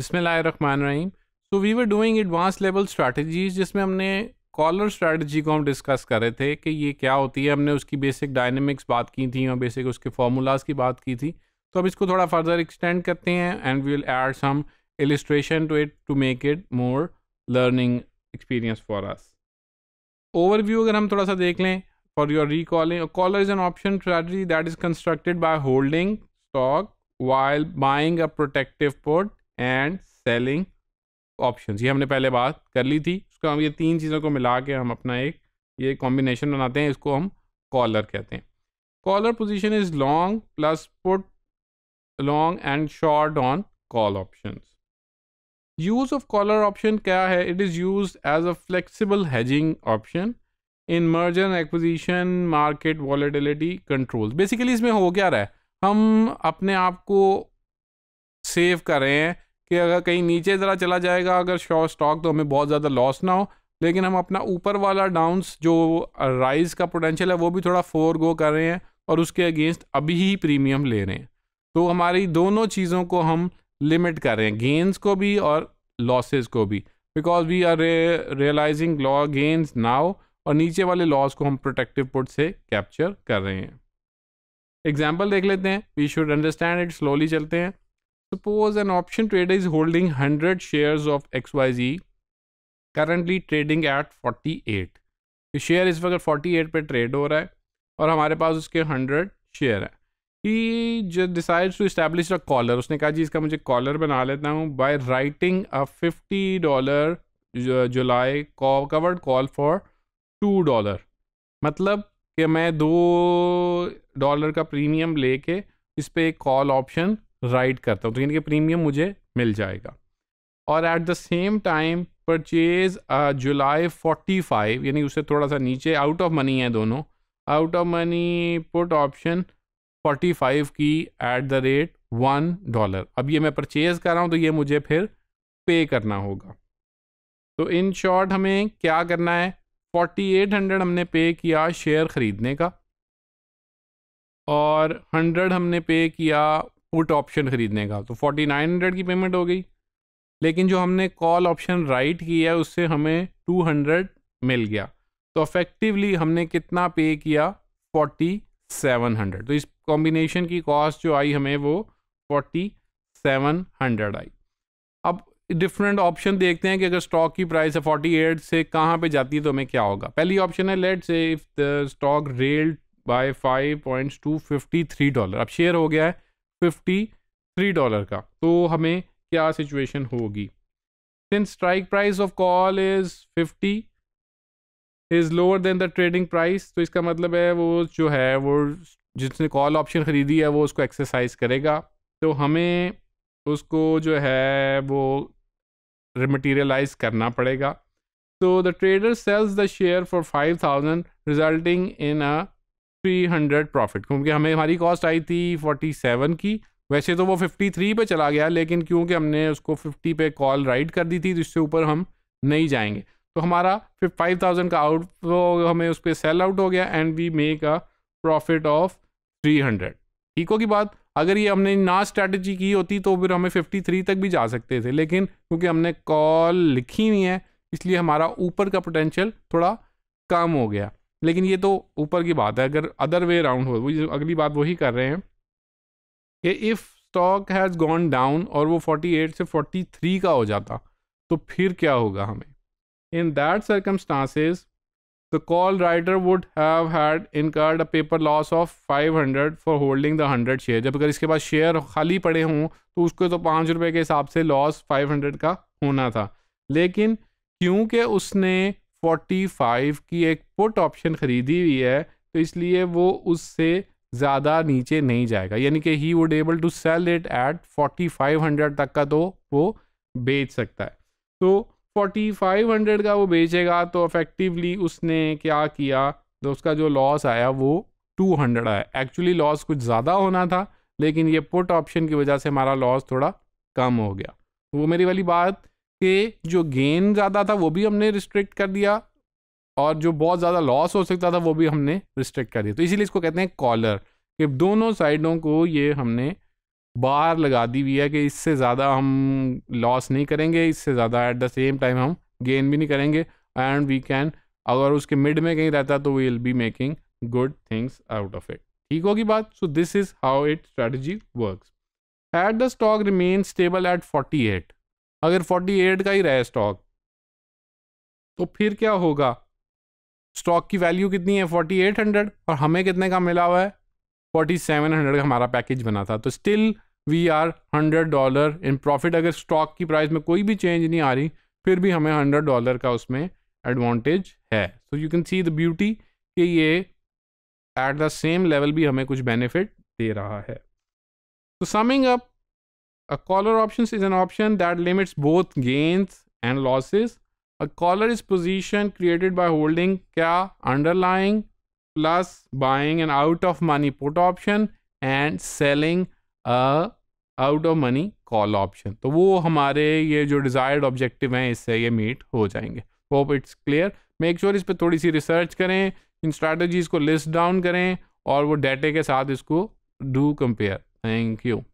Rahim so we were doing advance level strategies जिसमें हमने collar strategy को हम डिस्कस कर रहे थे कि ये क्या होती है हमने उसकी बेसिक डायनेमिक्स बात की थी और बेसिक उसके फार्मूलाज की बात की थी तो अब इसको थोड़ा फर्दर एक्सटेंड करते हैं and we will add some illustration to it to make it more learning experience for us overview अगर हम थोड़ा सा देख लें for your recalling collar is an option strategy that is constructed by holding stock while buying a protective put and selling options ये हमने पहले बात कर ली थी उसका हम ये तीन चीज़ों को मिला के हम अपना एक ये कॉम्बिनेशन बनाते हैं इसको हम कॉलर कहते हैं collar position is long plus put long and short on call options use of collar option क्या है it is use as a flexible hedging option in merger acquisition market volatility control basically इसमें हो क्या रहा है हम अपने आप को सेव कर रहे हैं कि अगर कहीं नीचे ज़रा चला जाएगा अगर शॉ स्टॉक तो हमें बहुत ज़्यादा लॉस ना हो लेकिन हम अपना ऊपर वाला डाउंस जो राइज का पोटेंशियल है वो भी थोड़ा फोर गो कर रहे हैं और उसके अगेंस्ट अभी ही प्रीमियम ले रहे हैं तो हमारी दोनों चीज़ों को हम लिमिट कर रहे हैं गेंस को भी और लॉसेज को भी because we are realising low gains now और नीचे वाले लॉस को हम प्रोटेक्टिव पुट से कैप्चर कर रहे हैं एग्जाम्पल देख लेते हैं we should understand it slowly चलते हैं Suppose an option trader is holding 100 shares of XYZ, currently trading at 48. Share इस वक्त 48 पे ट्रेड हो रहा है और हमारे पास उसके 100 शेयर है ही जो decide to establish a collar उसने कहा जी इसका मुझे कॉलर बना लेता हूँ by writing a fifty dollar July covered call for two dollar मतलब कि मैं दो डॉलर का प्रीमियम लेके इस पर एक कॉल ऑप्शन राइड करता हूँ तो यानी कि प्रीमियम मुझे मिल जाएगा और at the same time purchase July forty five यानी उससे थोड़ा सा नीचे आउट ऑफ मनी है दोनों out of money put option forty five की at the rate one dollar अब ये मैं परचेज कर रहा हूँ तो ये मुझे फिर पे करना होगा तो इन शॉर्ट हमें क्या करना है फोर्टी एट हंड्रेड हमने पे किया शेयर ख़रीदने का और हंड्रेड हमने पे किया पुट ऑप्शन ख़रीदने का तो फोर्टी नाइन हंड्रेड की पेमेंट हो गई लेकिन जो हमने कॉल ऑप्शन राइट किया है उससे हमें टू हंड्रेड मिल गया तो अफेक्टिवली हमने कितना पे किया फोर्टी सेवन हंड्रेड तो इस कॉम्बिनेशन की कॉस्ट जो आई हमें वो फोर्टी सेवन हंड्रेड आई अब डिफरेंट ऑप्शन देखते हैं कि अगर स्टॉक की प्राइस है फोर्टी एट से कहाँ पे जाती है तो हमें क्या होगा पहली ऑप्शन है let's say if the stock rallied by five point to fifty three dollar अब शेयर हो गया है फिफ्टी थ्री डॉलर का तो हमें क्या सिचुएशन होगी since strike price of call is fifty is lower than the trading price तो इसका मतलब है वो जो है वो जिसने कॉल ऑप्शन ख़रीदी है वो उसको एक्सरसाइज करेगा तो हमें उसको जो है वो रिमटीरियलाइज करना पड़ेगा तो the trader sells the share for five thousand resulting in a three hundred profit क्योंकि हमें हमारी कॉस्ट आई थी फोर्टी सेवन की वैसे तो वो फिफ्टी थ्री पर चला गया लेकिन क्योंकि हमने उसको फिफ्टी पे कॉल राइड कर दी थी तो इससे ऊपर हम नहीं जाएंगे तो हमारा फाइव थाउजेंड का आउट हमें उस पर सेल आउट हो गया and we make a profit of three hundred ठीक होगी बात अगर ये हमने ना स्ट्रैटेजी की होती तो फिर हमें फिफ्टी थ्री तक भी जा सकते थे लेकिन क्योंकि हमने कॉल लिखी नहीं है इसलिए हमारा ऊपर का पोटेंशियल थोड़ा कम हो गया लेकिन ये तो ऊपर की बात है अगर अदर वे राउंड हो वो अगली बात वही कर रहे हैं कि if stock has gone down और वो 48 से 43 का हो जाता तो फिर क्या होगा हमें in that circumstances the call writer would have had incurred a paper loss of 500 for holding the 100 share जब अगर इसके पास शेयर खाली पड़े हों तो उसको तो पाँच रुपये के हिसाब से लॉस 500 का होना था लेकिन क्योंकि उसने 45 की एक पुट ऑप्शन खरीदी हुई है तो इसलिए वो उससे ज़्यादा नीचे नहीं जाएगा यानी कि he would able to sell it at 4500 तक का तो वो बेच सकता है तो 4500 का वो बेचेगा तो अफेक्टिवली उसने क्या किया तो उसका जो लॉस आया वो 200 आया एक्चुअली लॉस कुछ ज़्यादा होना था लेकिन ये पुट ऑप्शन की वजह से हमारा लॉस थोड़ा कम हो गया तो वो मेरी वाली बात के जो गेन ज़्यादा था वो भी हमने रिस्ट्रिक्ट कर दिया और जो बहुत ज़्यादा लॉस हो सकता था वो भी हमने रिस्ट्रिक्ट कर दिया तो इसीलिए इसको कहते हैं कॉलर कि दोनों साइडों को ये हमने बार लगा दी हुई है कि इससे ज़्यादा हम लॉस नहीं करेंगे इससे ज़्यादा एट द सेम टाइम हम गेन भी नहीं करेंगे एंड वी कैन अगर उसके मिड में कहीं रहता तो we will be making good things out of it ठीक होगी बात so this is how it strategy work at the stock remain stable at forty eight अगर 48 का ही रहे स्टॉक तो फिर क्या होगा स्टॉक की वैल्यू कितनी है 4800 और हमें कितने का मिला हुआ है 4700 का हमारा पैकेज बना था तो still we are hundred dollar in profit अगर स्टॉक की प्राइस में कोई भी चेंज नहीं आ रही फिर भी हमें हंड्रेड डॉलर का उसमें एडवांटेज है so you can see the beauty कि ये एट द सेम लेवल भी हमें कुछ बेनिफिट दे रहा है तो summing up A collar options is an option that limits both gains and losses. A collar is position created by holding kya underlying plus buying an out of money put option and selling a out of money call option तो वो हमारे ये जो desired objective हैं इससे ये meet हो जाएंगे hope it's clear make sure इस पर थोड़ी सी रिसर्च करें इन स्ट्रैटेजीज़ को लिस्ट डाउन करें और वो डेटे के साथ इसको डू कंपेयर थैंक यू